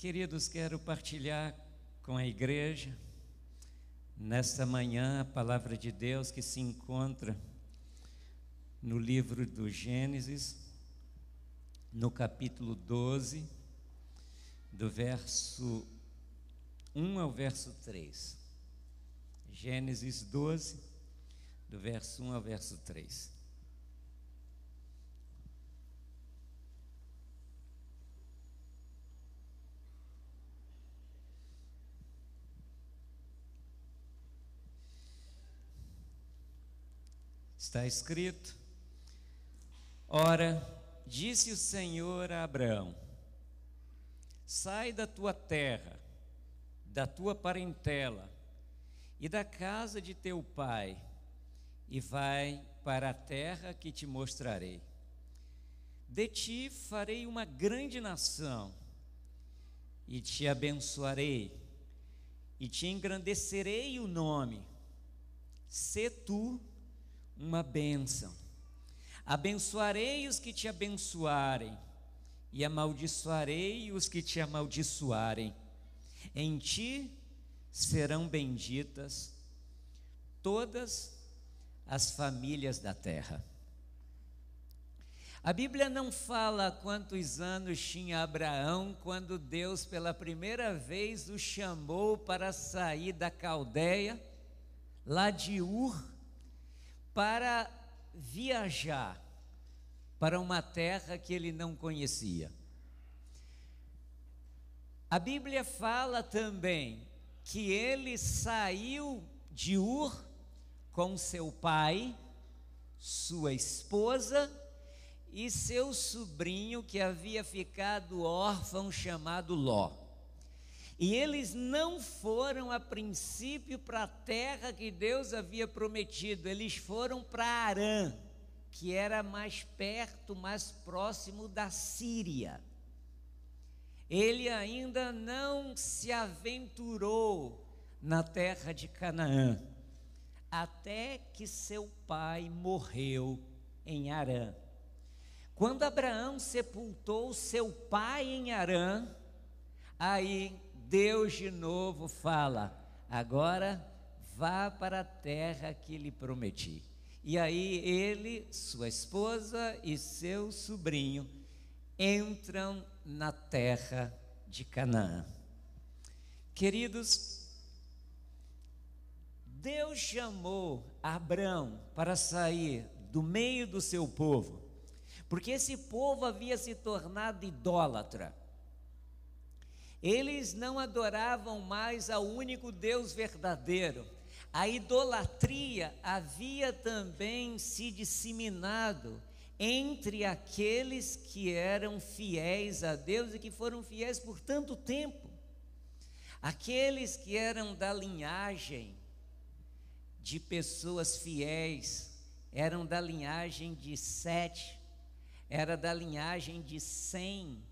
Queridos, quero partilhar com a igreja nesta manhã a palavra de Deus que se encontra no livro do Gênesis, no capítulo 12, do verso 1 ao verso 3. Gênesis 12, do verso 1 ao verso 3. Está escrito: Ora, disse o Senhor a Abraão: Sai da tua terra, da tua parentela e da casa de teu pai, e vai para a terra que te mostrarei. De ti farei uma grande nação, e te abençoarei, e te engrandecerei o nome. Se tu uma bênção. Abençoarei os que te abençoarem, e amaldiçoarei os que te amaldiçoarem. Em ti serão benditas todas as famílias da terra. A Bíblia não fala quantos anos tinha Abraão quando Deus pela primeira vez o chamou para sair da Caldeia, lá de Ur, para viajar para uma terra que ele não conhecia. A Bíblia fala também que ele saiu de Ur com seu pai, sua esposa e seu sobrinho que havia ficado órfão chamado Ló. E eles não foram a princípio para a terra que Deus havia prometido, eles foram para Arã, que era mais perto, mais próximo da Síria. Ele ainda não se aventurou na terra de Canaã, até que seu pai morreu em Arã. Quando Abraão sepultou seu pai em Arã, aí Deus de novo fala: agora vá para a terra que lhe prometi. E aí ele, sua esposa e seu sobrinho entram na terra de Canaã. Queridos, Deus chamou Abraão para sair do meio do seu povo, porque esse povo havia se tornado idólatra. Eles não adoravam mais ao único Deus verdadeiro. A idolatria havia também se disseminado entre aqueles que eram fiéis a Deus e que foram fiéis por tanto tempo. Aqueles que eram da linhagem de pessoas fiéis, eram da linhagem de Sete, era da linhagem de cem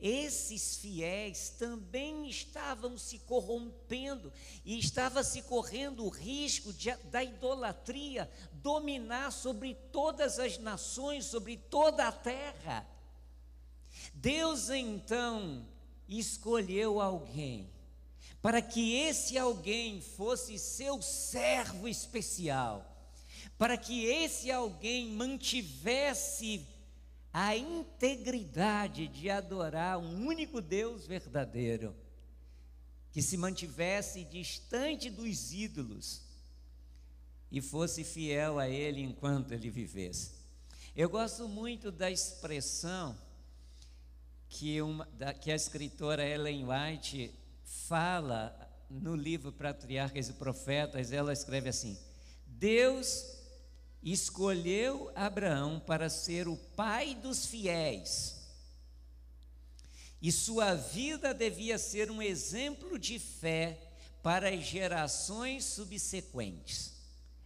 esses fiéis também estavam se corrompendo e estava se correndo o risco de, da idolatria dominar sobre todas as nações, sobre toda a terra. Deus então escolheu alguém para que esse alguém fosse seu servo especial, para que esse alguém mantivesse a integridade de adorar um único Deus verdadeiro, que se mantivesse distante dos ídolos e fosse fiel a Ele enquanto ele vivesse. Eu gosto muito da expressão que, uma, da, que a escritora Ellen White fala no livro Patriarcas e Profetas, ela escreve assim: Deus escolheu Abraão para ser o pai dos fiéis. E sua vida devia ser um exemplo de fé para as gerações subsequentes.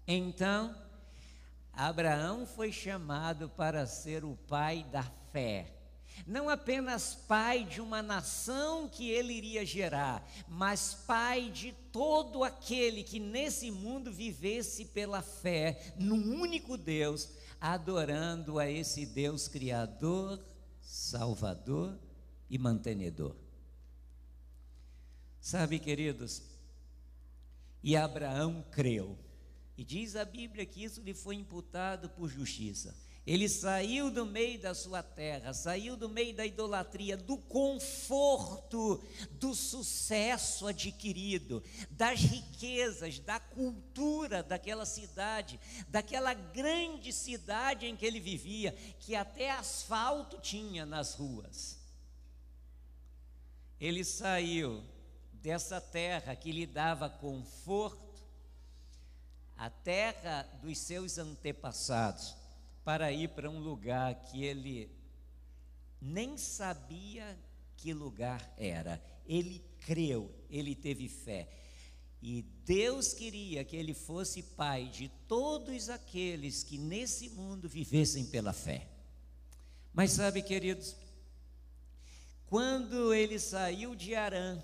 Então, Abraão foi chamado para ser o pai da fé. Não apenas pai de uma nação que ele iria gerar, mas pai de todo aquele que nesse mundo vivesse pela fé no único Deus, adorando a esse Deus Criador, Salvador e Mantenedor. Sabe, queridos, e Abraão creu, e diz a Bíblia que isso lhe foi imputado por justiça. Ele saiu do meio da sua terra, saiu do meio da idolatria, do conforto, do sucesso adquirido, das riquezas, da cultura daquela cidade, daquela grande cidade em que ele vivia, que até asfalto tinha nas ruas. Ele saiu dessa terra que lhe dava conforto, a terra dos seus antepassados para ir para um lugar que ele nem sabia que lugar era. Ele creu, ele teve fé. E Deus queria que ele fosse pai de todos aqueles que nesse mundo vivessem pela fé. Mas sabe, queridos, quando ele saiu de Arã,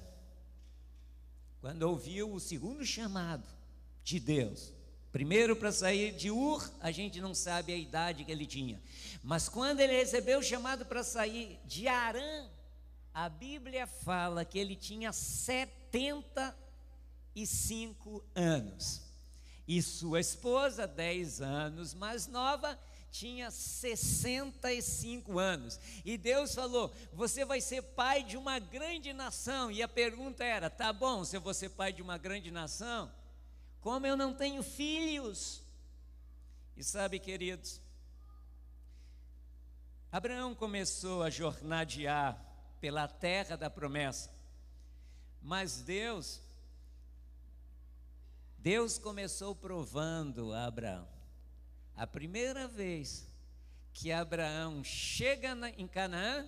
quando ouviu o segundo chamado de Deus, Primeiro, para sair de Ur, a gente não sabe a idade que ele tinha. Mas quando ele recebeu o chamado para sair de Arã, a Bíblia fala que ele tinha 75 anos. E sua esposa, 10 anos mais nova, tinha 65 anos. E Deus falou: Você vai ser pai de uma grande nação. E a pergunta era: Tá bom, se eu vou ser pai de uma grande nação, como eu não tenho filhos. E sabe, queridos, Abraão começou a jornadear pela terra da promessa, mas Deus, Deus começou provando a Abraão. A primeira vez que Abraão chega em Canaã,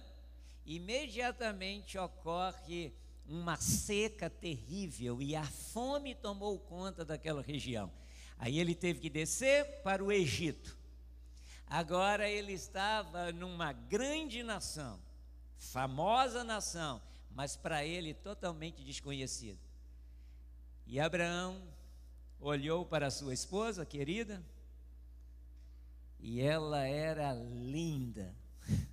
imediatamente ocorre uma seca terrível e a fome tomou conta daquela região. Aí ele teve que descer para o Egito. Agora ele estava numa grande nação, famosa nação, mas para ele totalmente desconhecida. E Abraão olhou para sua esposa querida, e ela era linda.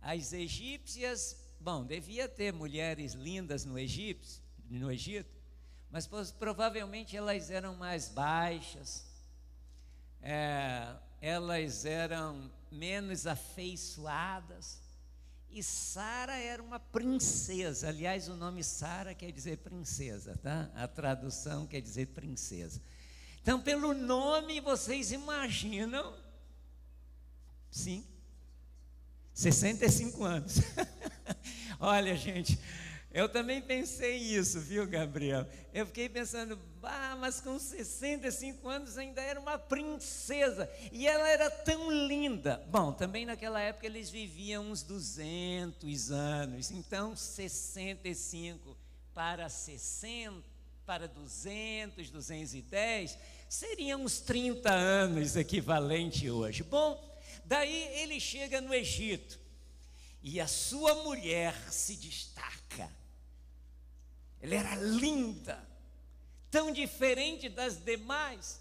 As egípcias Bom, devia ter mulheres lindas no Egito, no Egito mas provavelmente elas eram mais baixas, é, elas eram menos afeiçoadas. E Sara era uma princesa. Aliás, o nome Sara quer dizer princesa, tá? A tradução quer dizer princesa. Então, pelo nome, vocês imaginam? Sim, 65 anos. Olha, gente, eu também pensei isso, viu, Gabriel? Eu fiquei pensando, mas com 65 anos ainda era uma princesa e ela era tão linda. Bom, também naquela época eles viviam uns 200 anos, então 65 para 60, para 200, 210, seriam uns 30 anos equivalente hoje. Bom, Daí ele chega no Egito e a sua mulher se destaca. Ela era linda, tão diferente das demais.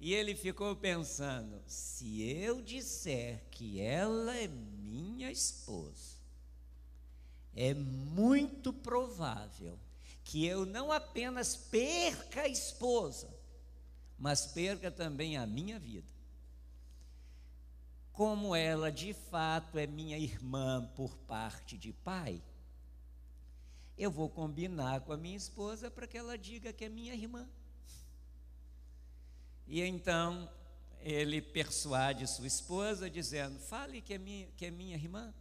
E ele ficou pensando: se eu disser que ela é minha esposa, é muito provável que eu não apenas perca a esposa, mas perca também a minha vida como ela de fato é minha irmã por parte de pai, eu vou combinar com a minha esposa para que ela diga que é minha irmã. E então ele persuade sua esposa, dizendo: fale que é minha, que é minha irmã,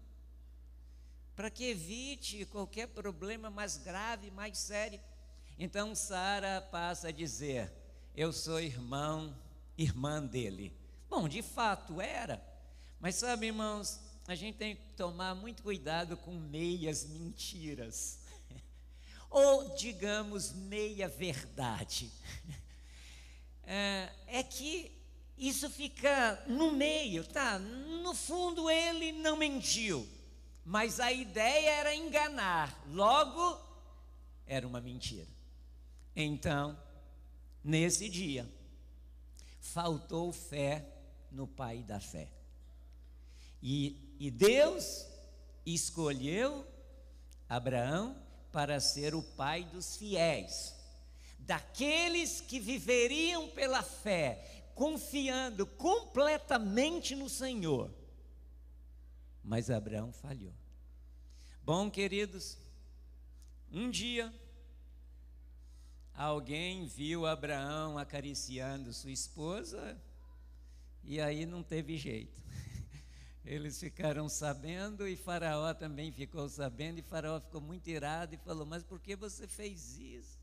para que evite qualquer problema mais grave, mais sério. Então Sara passa a dizer: Eu sou irmão, irmã dele. Bom, de fato era mas sabe, irmãos, a gente tem que tomar muito cuidado com meias mentiras. Ou, digamos, meia verdade. É, é que isso fica no meio, tá? No fundo ele não mentiu, mas a ideia era enganar, logo era uma mentira. Então, nesse dia, faltou fé no pai da fé. E, e Deus escolheu Abraão para ser o pai dos fiéis, daqueles que viveriam pela fé, confiando completamente no Senhor. Mas Abraão falhou. Bom, queridos, um dia alguém viu Abraão acariciando sua esposa e aí não teve jeito. Eles ficaram sabendo e Faraó também ficou sabendo, e Faraó ficou muito irado e falou: Mas por que você fez isso?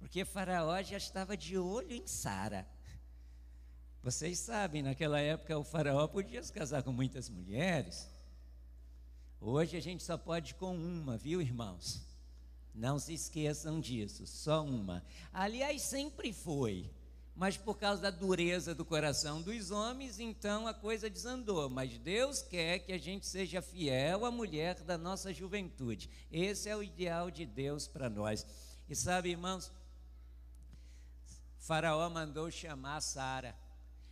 Porque Faraó já estava de olho em Sara. Vocês sabem, naquela época o Faraó podia se casar com muitas mulheres. Hoje a gente só pode com uma, viu, irmãos? Não se esqueçam disso, só uma. Aliás, sempre foi mas por causa da dureza do coração dos homens, então a coisa desandou. Mas Deus quer que a gente seja fiel à mulher da nossa juventude. Esse é o ideal de Deus para nós. E sabe, irmãos, Faraó mandou chamar Sara,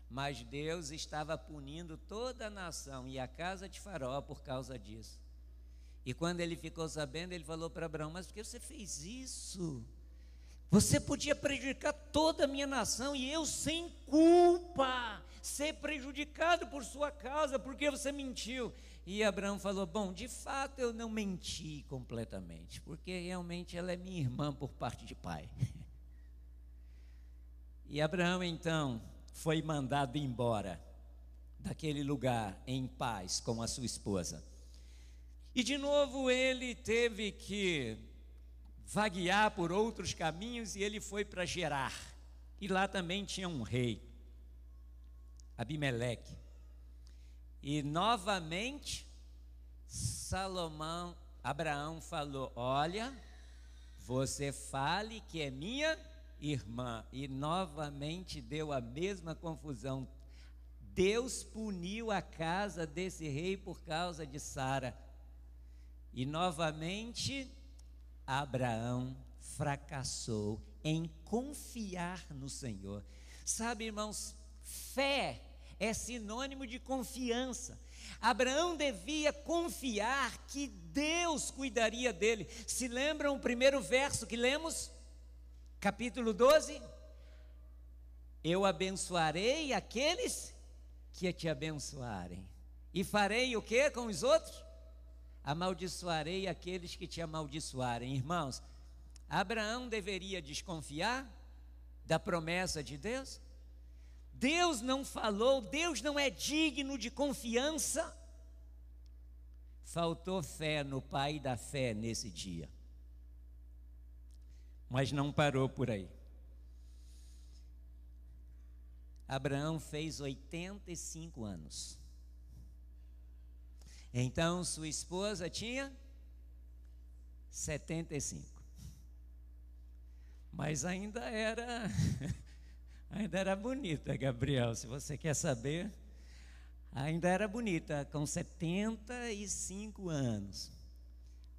mas Deus estava punindo toda a nação e a casa de Faraó por causa disso. E quando ele ficou sabendo, ele falou para Abraão: Mas por que você fez isso? Você podia prejudicar toda a minha nação e eu, sem culpa, ser prejudicado por sua causa, porque você mentiu. E Abraão falou: Bom, de fato eu não menti completamente, porque realmente ela é minha irmã por parte de pai. E Abraão então foi mandado embora daquele lugar em paz com a sua esposa. E de novo ele teve que vaguear por outros caminhos e ele foi para Gerar. E lá também tinha um rei, Abimeleque. E novamente Salomão, Abraão falou: "Olha, você fale que é minha irmã". E novamente deu a mesma confusão. Deus puniu a casa desse rei por causa de Sara. E novamente Abraão fracassou em confiar no Senhor. Sabe, irmãos, fé é sinônimo de confiança. Abraão devia confiar que Deus cuidaria dele. Se lembram o primeiro verso que lemos? Capítulo 12. Eu abençoarei aqueles que te abençoarem. E farei o que com os outros? amaldiçoarei aqueles que te amaldiçoarem. Irmãos, Abraão deveria desconfiar da promessa de Deus? Deus não falou, Deus não é digno de confiança. Faltou fé no Pai da fé nesse dia. Mas não parou por aí. Abraão fez 85 anos. Então sua esposa tinha 75. Mas ainda era ainda era bonita, Gabriel, se você quer saber. Ainda era bonita, com 75 anos.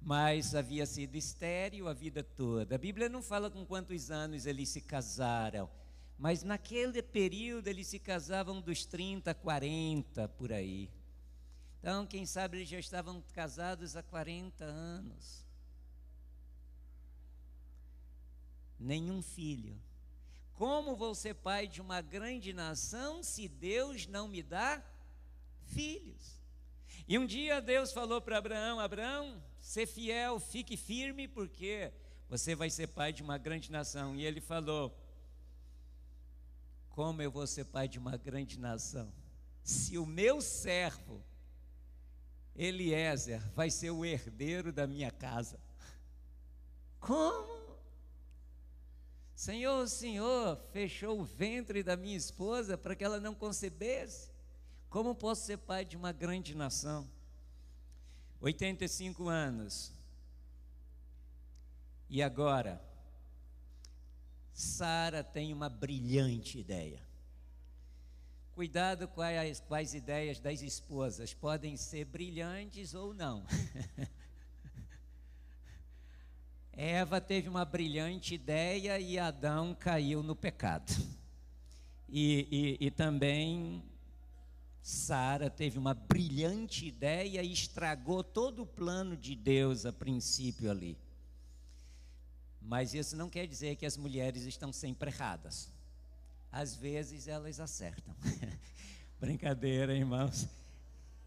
Mas havia sido estéril a vida toda. A Bíblia não fala com quantos anos eles se casaram, mas naquele período eles se casavam dos 30, 40 por aí. Então, quem sabe eles já estavam casados há 40 anos. Nenhum filho. Como vou ser pai de uma grande nação se Deus não me dá filhos? E um dia Deus falou para Abraão: Abraão, ser fiel, fique firme, porque você vai ser pai de uma grande nação. E ele falou: Como eu vou ser pai de uma grande nação? Se o meu servo Eliezer vai ser o herdeiro da minha casa. Como? Senhor, o Senhor fechou o ventre da minha esposa para que ela não concebesse. Como posso ser pai de uma grande nação? 85 anos. E agora? Sara tem uma brilhante ideia. Cuidado com as, com as ideias das esposas, podem ser brilhantes ou não. Eva teve uma brilhante ideia e Adão caiu no pecado. E, e, e também Sara teve uma brilhante ideia e estragou todo o plano de Deus a princípio ali. Mas isso não quer dizer que as mulheres estão sempre erradas. Às vezes elas acertam. Brincadeira, irmãos.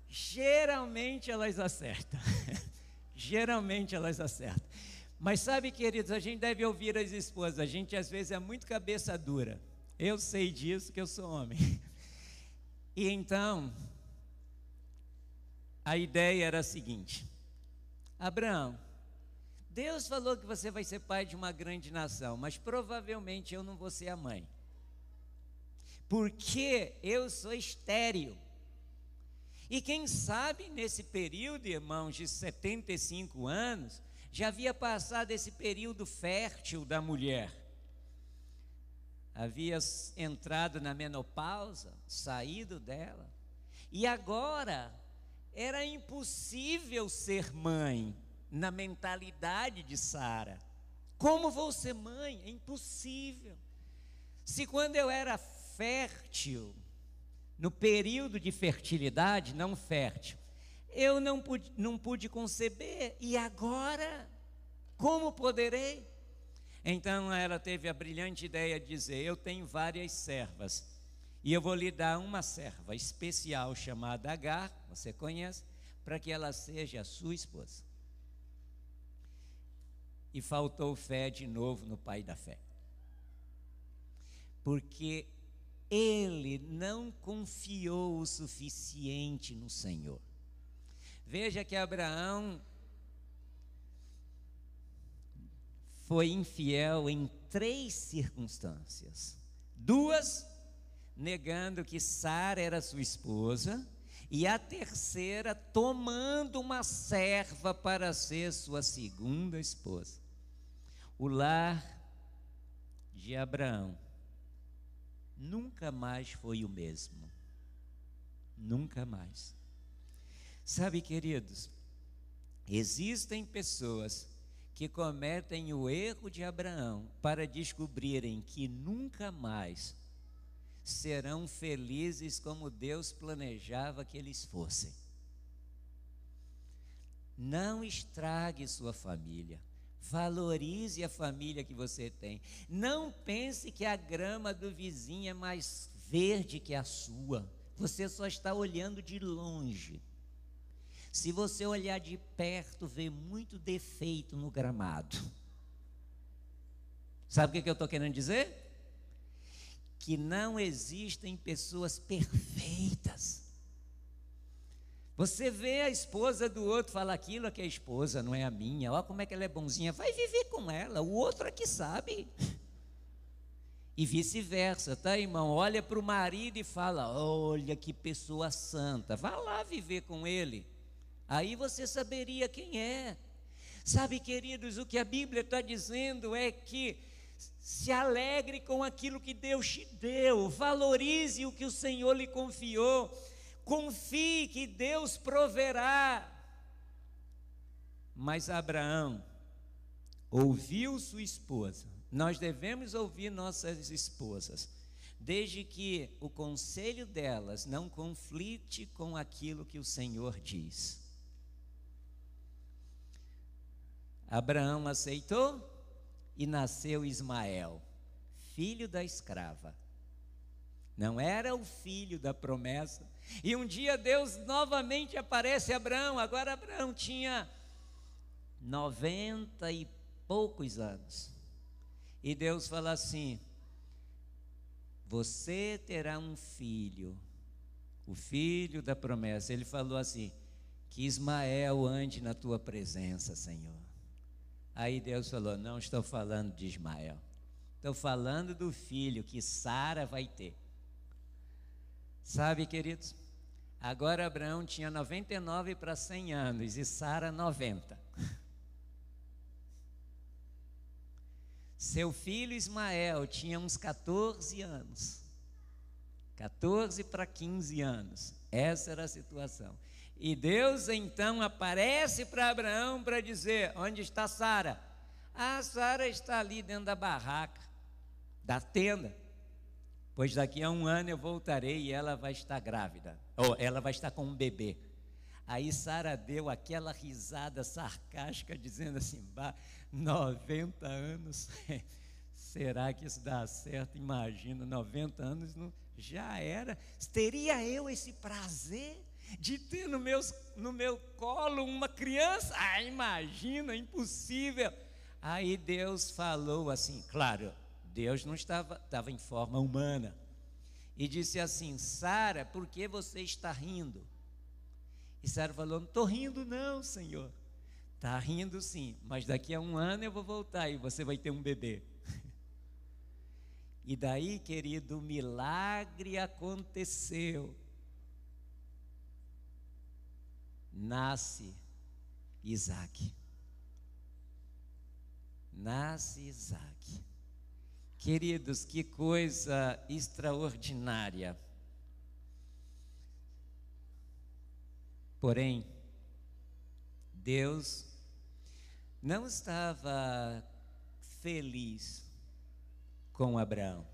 Geralmente elas acertam. Geralmente elas acertam. Mas sabe, queridos, a gente deve ouvir as esposas. A gente às vezes é muito cabeça dura. Eu sei disso que eu sou homem. E então, a ideia era a seguinte: Abraão, Deus falou que você vai ser pai de uma grande nação, mas provavelmente eu não vou ser a mãe porque eu sou estéril. E quem sabe nesse período, irmãos, de 75 anos, já havia passado esse período fértil da mulher. Havia entrado na menopausa, saído dela. E agora era impossível ser mãe na mentalidade de Sara. Como vou ser mãe? É impossível. Se quando eu era fértil, no período de fertilidade não fértil, eu não pude, não pude conceber, e agora? Como poderei? Então ela teve a brilhante ideia de dizer: Eu tenho várias servas, e eu vou lhe dar uma serva especial chamada Agar, você conhece, para que ela seja a sua esposa. E faltou fé de novo no pai da fé. Porque ele não confiou o suficiente no Senhor. Veja que Abraão foi infiel em três circunstâncias: duas, negando que Sara era sua esposa, e a terceira, tomando uma serva para ser sua segunda esposa. O lar de Abraão nunca mais foi o mesmo. Nunca mais. Sabe, queridos, existem pessoas que cometem o erro de Abraão para descobrirem que nunca mais serão felizes como Deus planejava que eles fossem. Não estrague sua família. Valorize a família que você tem. Não pense que a grama do vizinho é mais verde que a sua. Você só está olhando de longe. Se você olhar de perto, vê muito defeito no gramado. Sabe o que eu estou querendo dizer? Que não existem pessoas perfeitas. Você vê a esposa do outro, fala aquilo é que a esposa, não é a minha. Olha como é que ela é bonzinha. Vai viver com ela, o outro é que sabe. E vice-versa, tá, irmão? Olha para o marido e fala: Olha que pessoa santa, vá lá viver com ele. Aí você saberia quem é. Sabe, queridos, o que a Bíblia está dizendo é que se alegre com aquilo que Deus te deu, valorize o que o Senhor lhe confiou confie que Deus proverá. Mas Abraão ouviu sua esposa. Nós devemos ouvir nossas esposas, desde que o conselho delas não conflite com aquilo que o Senhor diz. Abraão aceitou e nasceu Ismael, filho da escrava não era o filho da promessa. E um dia Deus novamente aparece a Abraão. Agora Abraão tinha noventa e poucos anos. E Deus fala assim: Você terá um filho, o filho da promessa. Ele falou assim: Que Ismael ande na tua presença, Senhor. Aí Deus falou: Não estou falando de Ismael, estou falando do filho que Sara vai ter. Sabe, queridos, agora Abraão tinha 99 para 100 anos e Sara 90. Seu filho Ismael tinha uns 14 anos. 14 para 15 anos. Essa era a situação. E Deus então aparece para Abraão para dizer: Onde está Sara? Ah, Sara está ali dentro da barraca, da tenda pois daqui a um ano eu voltarei e ela vai estar grávida, ou ela vai estar com um bebê. Aí Sara deu aquela risada sarcástica, dizendo assim: bah, 90 anos, será que isso dá certo? Imagina, 90 anos não, já era. Teria eu esse prazer de ter no, meus, no meu colo uma criança? Ah, imagina, impossível. Aí Deus falou assim: claro, Deus não estava, estava em forma humana. E disse assim: Sara, por que você está rindo? E Sara falou: Não estou rindo, não, Senhor. Está rindo sim, mas daqui a um ano eu vou voltar e você vai ter um bebê. E daí, querido, o milagre aconteceu. Nasce Isaac. Nasce Isaac. Queridos, que coisa extraordinária. Porém, Deus não estava feliz com Abraão.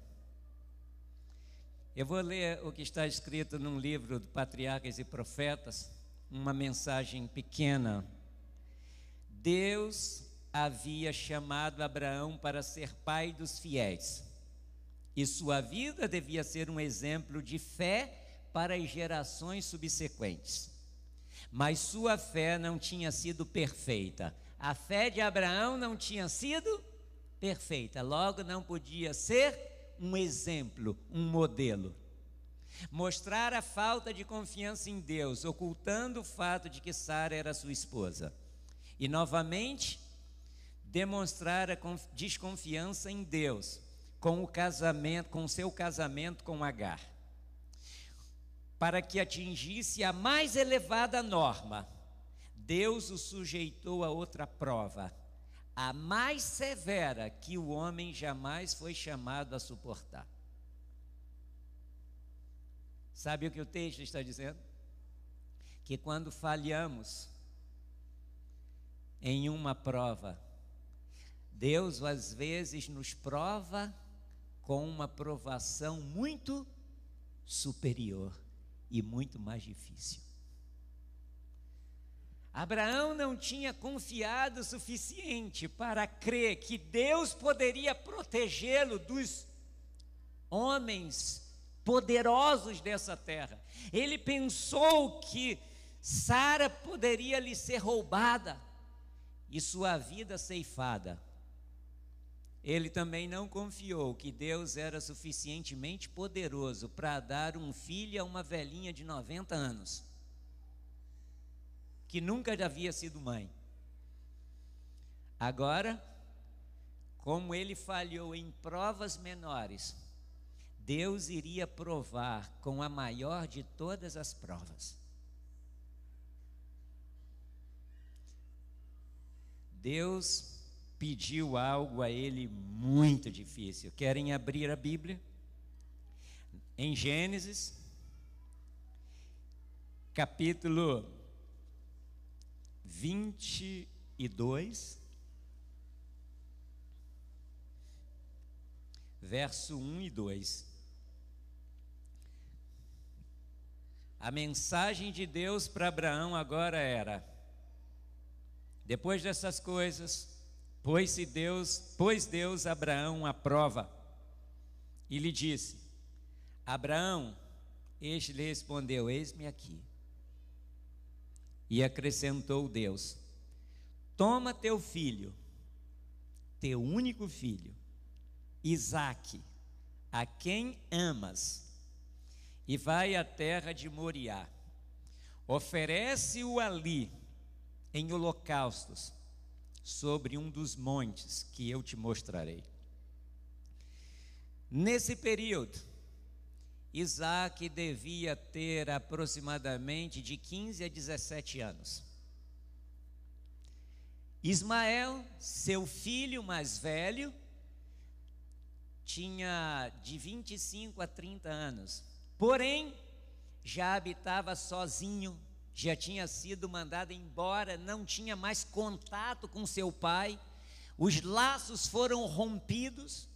Eu vou ler o que está escrito num livro de Patriarcas e Profetas, uma mensagem pequena. Deus havia chamado Abraão para ser pai dos fiéis. E sua vida devia ser um exemplo de fé para as gerações subsequentes. Mas sua fé não tinha sido perfeita. A fé de Abraão não tinha sido perfeita, logo não podia ser um exemplo, um modelo. Mostrar a falta de confiança em Deus, ocultando o fato de que Sara era sua esposa. E novamente, demonstrar a desconfiança em Deus com o casamento, com seu casamento com Agar, para que atingisse a mais elevada norma. Deus o sujeitou a outra prova, a mais severa que o homem jamais foi chamado a suportar. Sabe o que o texto está dizendo? Que quando falhamos em uma prova, Deus às vezes nos prova com uma provação muito superior e muito mais difícil. Abraão não tinha confiado o suficiente para crer que Deus poderia protegê-lo dos homens poderosos dessa terra. Ele pensou que Sara poderia lhe ser roubada e sua vida ceifada. Ele também não confiou que Deus era suficientemente poderoso para dar um filho a uma velhinha de 90 anos, que nunca havia sido mãe. Agora, como ele falhou em provas menores, Deus iria provar com a maior de todas as provas. Deus pediu algo a ele muito difícil. Querem abrir a Bíblia? Em Gênesis, capítulo 22, verso 1 e 2. A mensagem de Deus para Abraão agora era: depois dessas coisas, Pois se Deus, pois Deus Abraão à prova e lhe disse: Abraão, este lhe respondeu: Eis-me aqui. E acrescentou Deus: Toma teu filho, teu único filho, Isaque, a quem amas, e vai à terra de Moriá. Oferece-o ali em holocaustos sobre um dos montes que eu te mostrarei. Nesse período, Isaac devia ter aproximadamente de 15 a 17 anos. Ismael, seu filho mais velho, tinha de 25 a 30 anos. Porém, já habitava sozinho já tinha sido mandada embora, não tinha mais contato com seu pai, os laços foram rompidos.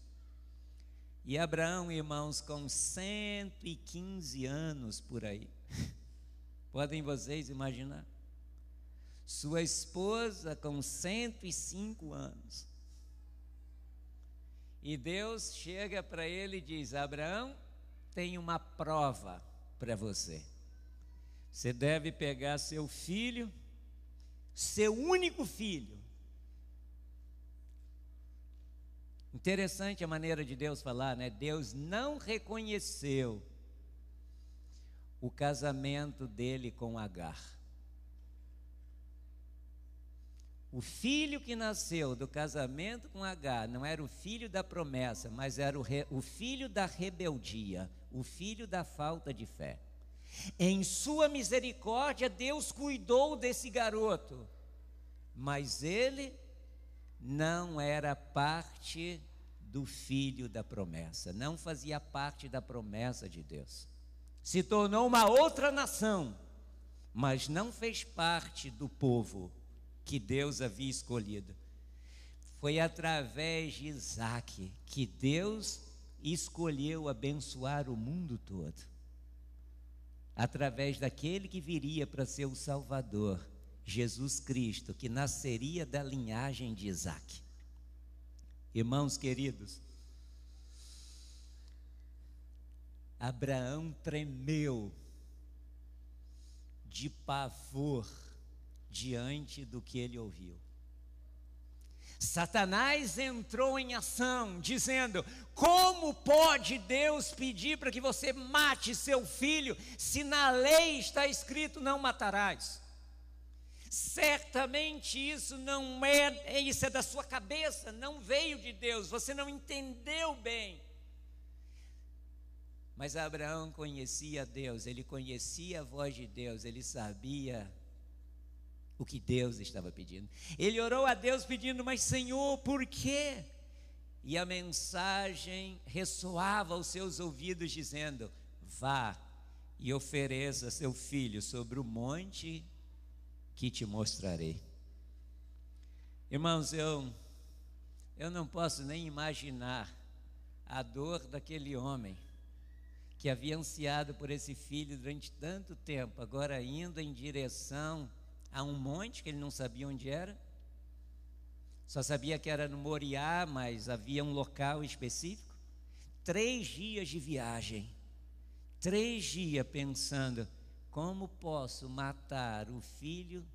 E Abraão, irmãos, com 115 anos por aí, podem vocês imaginar? Sua esposa com 105 anos. E Deus chega para ele e diz: Abraão, tem uma prova para você. Você deve pegar seu filho, seu único filho. Interessante a maneira de Deus falar, né? Deus não reconheceu o casamento dele com Agar. O filho que nasceu do casamento com Agar não era o filho da promessa, mas era o, re, o filho da rebeldia, o filho da falta de fé. Em sua misericórdia, Deus cuidou desse garoto, mas ele não era parte do filho da promessa, não fazia parte da promessa de Deus. Se tornou uma outra nação, mas não fez parte do povo que Deus havia escolhido. Foi através de Isaac que Deus escolheu abençoar o mundo todo através daquele que viria para ser o Salvador, Jesus Cristo, que nasceria da linhagem de Isaac. Irmãos queridos, Abraão tremeu de pavor diante do que ele ouviu. Satanás entrou em ação, dizendo: Como pode Deus pedir para que você mate seu filho, se na lei está escrito: Não matarás? Certamente isso não é, isso é da sua cabeça, não veio de Deus, você não entendeu bem. Mas Abraão conhecia Deus, ele conhecia a voz de Deus, ele sabia o que Deus estava pedindo. Ele orou a Deus pedindo, mas Senhor, por quê? E a mensagem ressoava aos seus ouvidos, dizendo: Vá e ofereça seu filho sobre o monte que te mostrarei. Irmãos, eu, eu não posso nem imaginar a dor daquele homem que havia ansiado por esse filho durante tanto tempo, agora indo em direção a um monte que ele não sabia onde era. Só sabia que era no Moriá, mas havia um local específico. Três dias de viagem. Três dias pensando: como posso matar o filho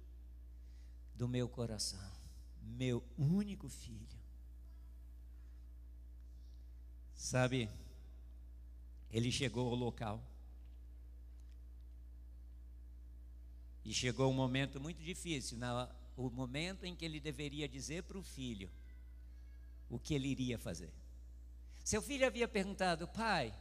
do meu coração? Meu único filho. Sabe, ele chegou ao local. E chegou um momento muito difícil, na, o momento em que ele deveria dizer para o filho o que ele iria fazer. Seu filho havia perguntado: Pai,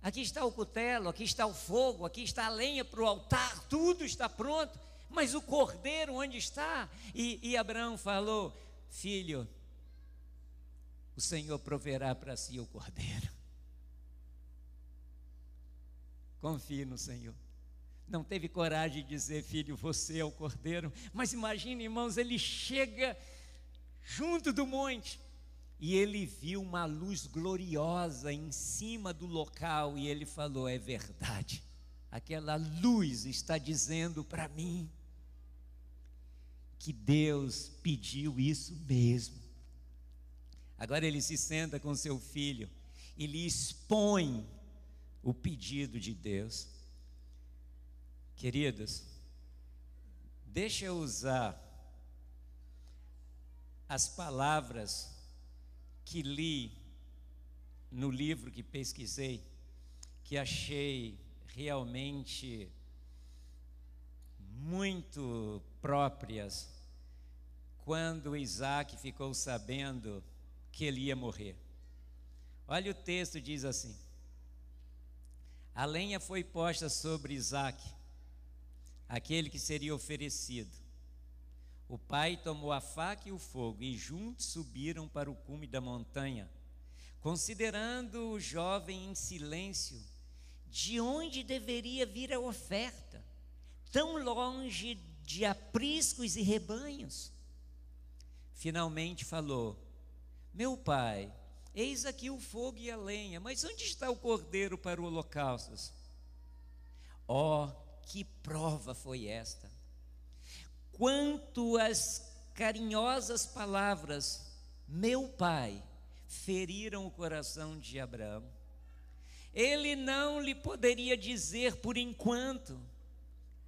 aqui está o cutelo, aqui está o fogo, aqui está a lenha para o altar, tudo está pronto, mas o cordeiro onde está? E, e Abraão falou: Filho, o Senhor proverá para si o cordeiro. Confie no Senhor não teve coragem de dizer, filho, você é o cordeiro. Mas imagine, irmãos, ele chega junto do monte e ele viu uma luz gloriosa em cima do local e ele falou: É verdade, aquela luz está dizendo para mim que Deus pediu isso mesmo. Agora ele se senta com seu filho e lhe expõe o pedido de Deus. Queridos, deixa eu usar as palavras que li no livro que pesquisei, que achei realmente muito próprias quando Isaac ficou sabendo que ele ia morrer. Olha o texto diz assim: A lenha foi posta sobre Isaac aquele que seria oferecido. O pai tomou a faca e o fogo e juntos subiram para o cume da montanha. Considerando o jovem em silêncio, de onde deveria vir a oferta, tão longe de apriscos e rebanhos? Finalmente falou: Meu pai, eis aqui o fogo e a lenha, mas onde está o cordeiro para o holocausto? Ó, oh, que prova foi esta! Quanto as carinhosas palavras, meu pai, feriram o coração de Abraão. Ele não lhe poderia dizer por enquanto,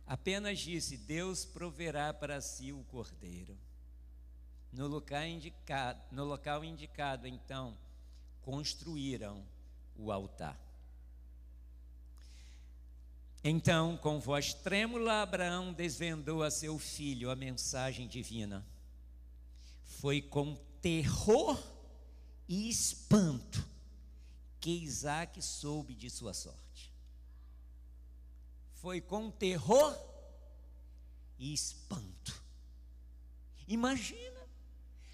apenas disse: Deus proverá para si o cordeiro. No local indicado, no local indicado então, construíram o altar. Então, com voz trêmula, Abraão desvendou a seu filho a mensagem divina. Foi com terror e espanto que Isaac soube de sua sorte. Foi com terror e espanto. Imagina,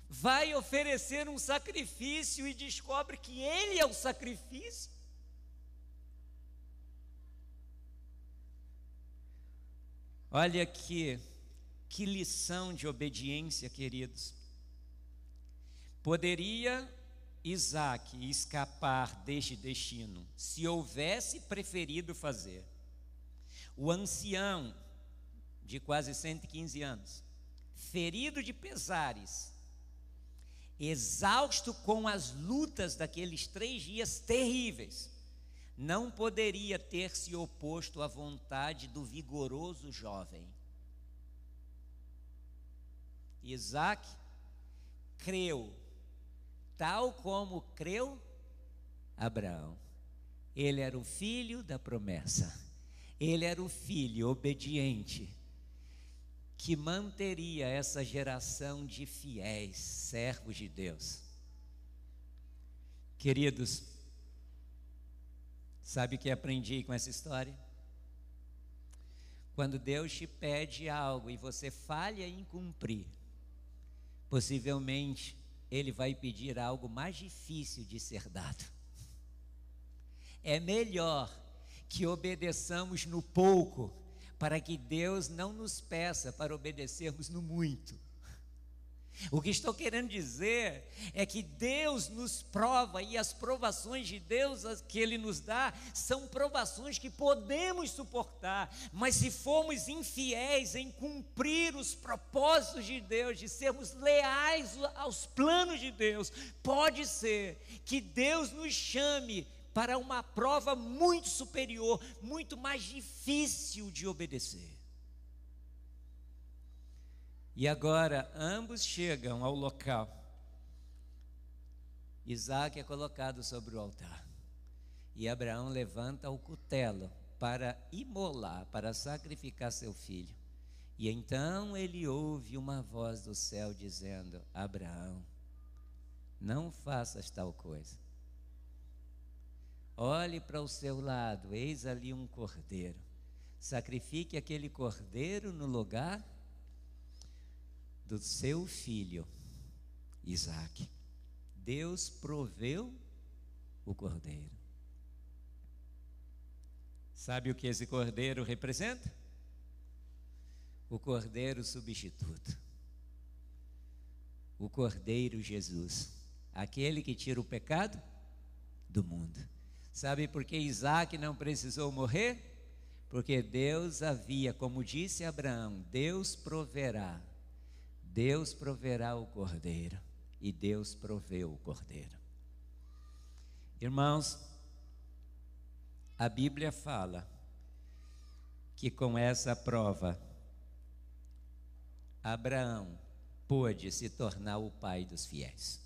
vai oferecer um sacrifício e descobre que ele é o sacrifício. Olha que, que lição de obediência, queridos. Poderia Isaac escapar deste destino se houvesse preferido fazer. O ancião, de quase 115 anos, ferido de pesares, exausto com as lutas daqueles três dias terríveis, não poderia ter se oposto à vontade do vigoroso jovem. Isaac creu, tal como creu Abraão. Ele era o filho da promessa. Ele era o filho obediente que manteria essa geração de fiéis servos de Deus. Queridos, Sabe o que aprendi com essa história? Quando Deus te pede algo e você falha em cumprir, possivelmente Ele vai pedir algo mais difícil de ser dado. É melhor que obedeçamos no pouco, para que Deus não nos peça para obedecermos no muito. O que estou querendo dizer é que Deus nos prova e as provações de Deus que Ele nos dá são provações que podemos suportar, mas se formos infiéis em cumprir os propósitos de Deus, de sermos leais aos planos de Deus, pode ser que Deus nos chame para uma prova muito superior, muito mais difícil de obedecer. E agora ambos chegam ao local. Isaac é colocado sobre o altar. E Abraão levanta o cutelo para imolar, para sacrificar seu filho. E então ele ouve uma voz do céu dizendo: Abraão, não faças tal coisa. Olhe para o seu lado, eis ali um cordeiro. Sacrifique aquele cordeiro no lugar do seu filho Isaac. Deus proveu o cordeiro. Sabe o que esse cordeiro representa? O cordeiro substituto. O cordeiro Jesus. Aquele que tira o pecado do mundo. Sabe por que Isaac não precisou morrer? Porque Deus havia, como disse Abraão, Deus proverá Deus proverá o cordeiro. E Deus proveu o cordeiro. Irmãos, a Bíblia fala que com essa prova, Abraão pôde se tornar o pai dos fiéis.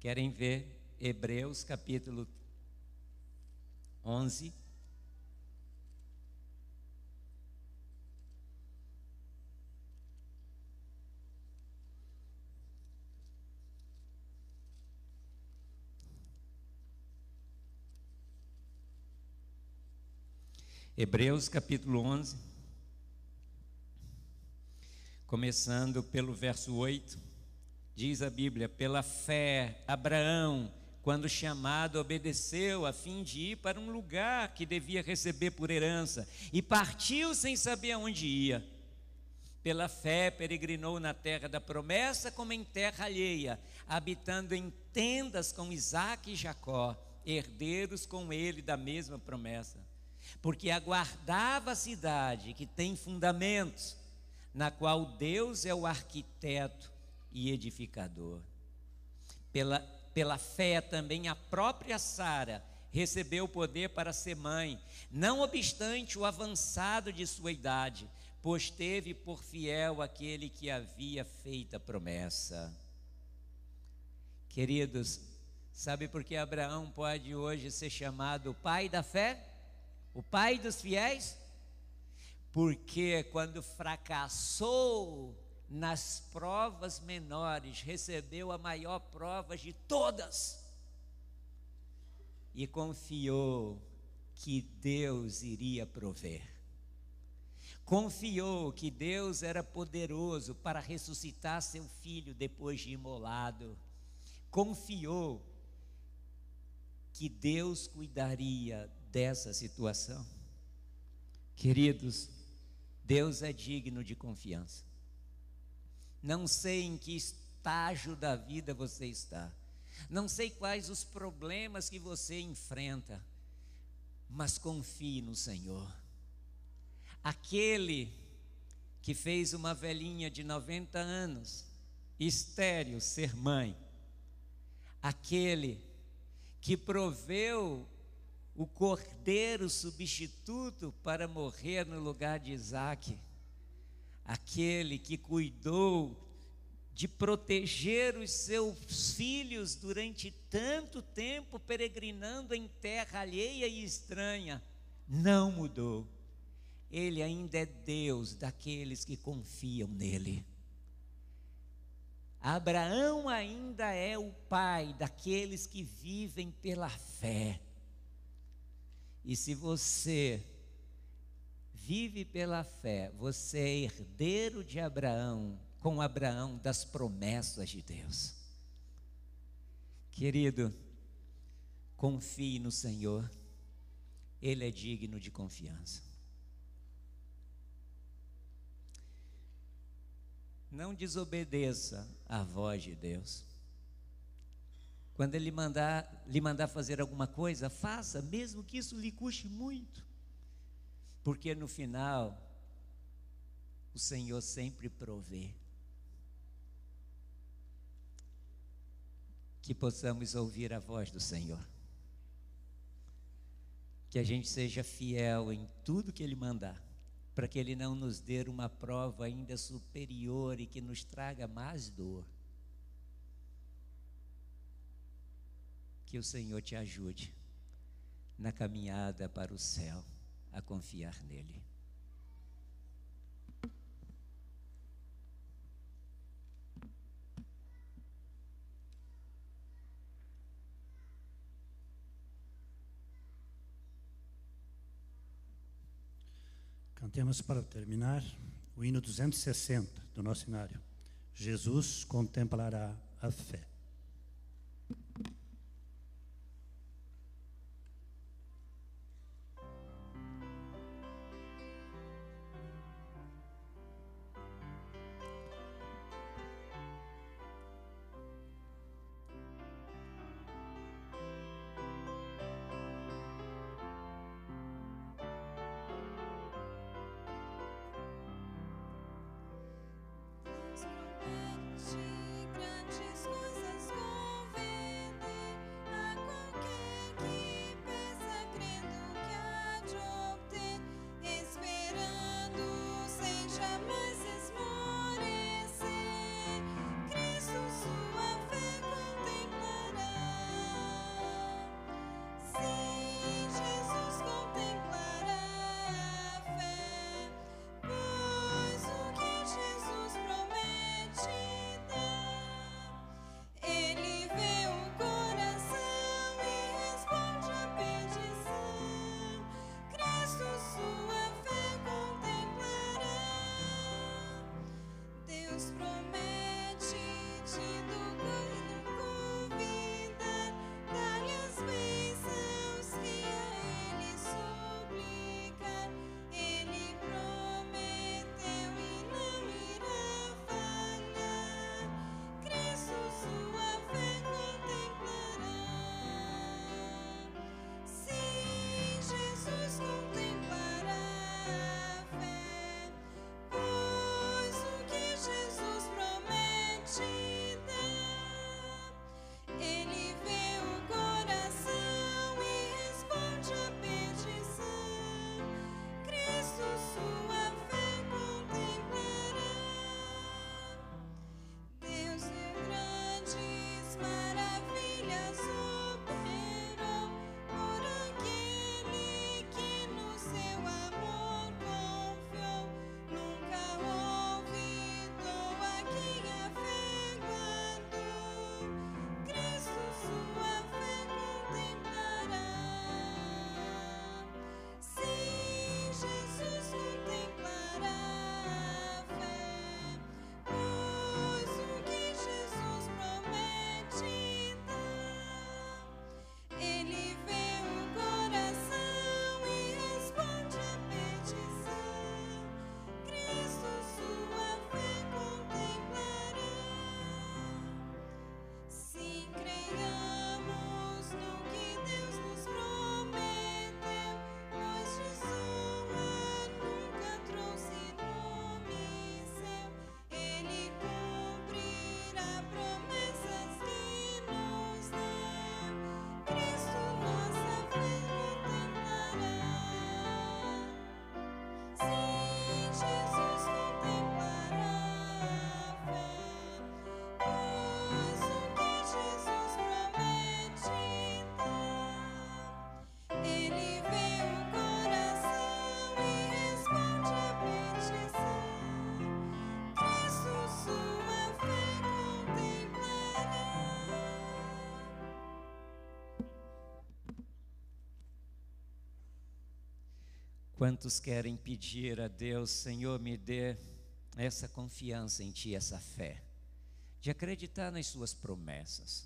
Querem ver Hebreus capítulo 11? Hebreus capítulo 11, começando pelo verso 8, diz a Bíblia: Pela fé, Abraão, quando chamado, obedeceu a fim de ir para um lugar que devia receber por herança e partiu sem saber aonde ia. Pela fé, peregrinou na terra da promessa, como em terra alheia, habitando em tendas com Isaac e Jacó, herdeiros com ele da mesma promessa porque aguardava a cidade que tem fundamentos, na qual Deus é o arquiteto e edificador. Pela, pela fé também a própria Sara recebeu o poder para ser mãe, não obstante o avançado de sua idade, pois teve por fiel aquele que havia feito a promessa. Queridos, sabe por que Abraão pode hoje ser chamado pai da fé? o pai dos fiéis, porque quando fracassou nas provas menores, recebeu a maior prova de todas e confiou que Deus iria prover. Confiou que Deus era poderoso para ressuscitar seu filho depois de imolado. Confiou que Deus cuidaria dessa situação. Queridos, Deus é digno de confiança. Não sei em que estágio da vida você está, não sei quais os problemas que você enfrenta, mas confie no Senhor. Aquele que fez uma velhinha de 90 anos estéreo ser mãe, aquele que proveu o cordeiro substituto para morrer no lugar de Isaac, aquele que cuidou de proteger os seus filhos durante tanto tempo peregrinando em terra alheia e estranha, não mudou. Ele ainda é Deus daqueles que confiam nele. Abraão ainda é o pai daqueles que vivem pela fé. E se você vive pela fé, você é herdeiro de Abraão, com Abraão das promessas de Deus. Querido, confie no Senhor, Ele é digno de confiança. Não desobedeça à voz de Deus. Quando ele mandar, lhe mandar fazer alguma coisa, faça, mesmo que isso lhe custe muito. Porque no final, o Senhor sempre provê. Que possamos ouvir a voz do Senhor. Que a gente seja fiel em tudo que Ele mandar, para que Ele não nos dê uma prova ainda superior e que nos traga mais dor Que o Senhor te ajude na caminhada para o céu, a confiar nele. Cantemos para terminar o hino 260 do nosso cenário. Jesus contemplará a fé. Quantos querem pedir a Deus, Senhor, me dê essa confiança em Ti, essa fé, de acreditar nas Suas promessas,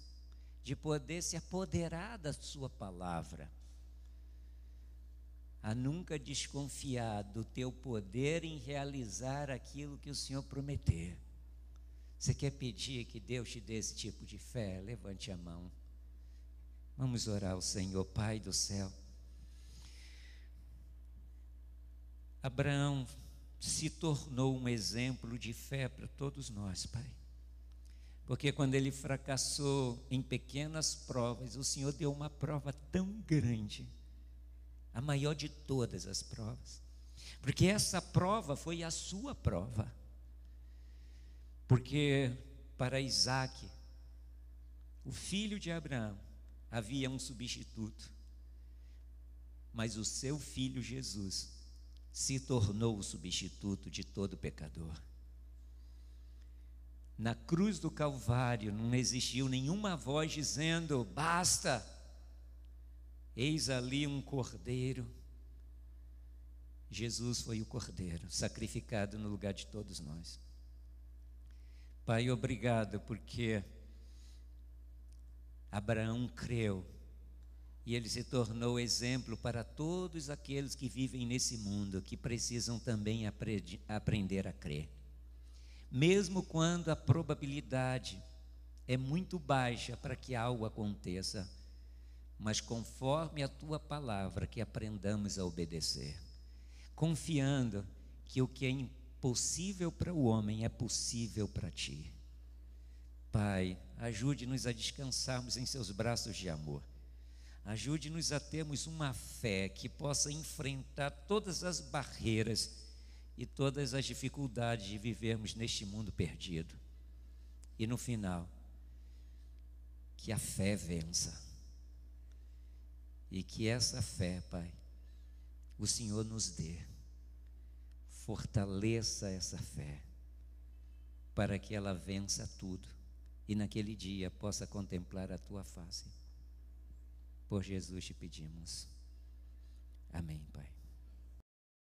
de poder se apoderar da Sua palavra, a nunca desconfiar do Teu poder em realizar aquilo que o Senhor prometeu. Você quer pedir que Deus te dê esse tipo de fé? Levante a mão. Vamos orar ao Senhor, Pai do céu. Abraão se tornou um exemplo de fé para todos nós, Pai. Porque quando ele fracassou em pequenas provas, o Senhor deu uma prova tão grande, a maior de todas as provas. Porque essa prova foi a sua prova. Porque para Isaac, o filho de Abraão, havia um substituto. Mas o seu filho Jesus se tornou o substituto de todo pecador. Na cruz do Calvário não existiu nenhuma voz dizendo: basta, eis ali um cordeiro. Jesus foi o cordeiro, sacrificado no lugar de todos nós. Pai, obrigado porque Abraão creu e ele se tornou exemplo para todos aqueles que vivem nesse mundo, que precisam também aprender a crer. Mesmo quando a probabilidade é muito baixa para que algo aconteça, mas conforme a tua palavra que aprendamos a obedecer, confiando que o que é impossível para o homem é possível para ti. Pai, ajude-nos a descansarmos em seus braços de amor. Ajude-nos a termos uma fé que possa enfrentar todas as barreiras e todas as dificuldades de vivermos neste mundo perdido. E no final, que a fé vença. E que essa fé, Pai, o Senhor nos dê. Fortaleça essa fé, para que ela vença tudo e naquele dia possa contemplar a tua face. Por Jesus te pedimos. Amém, Pai.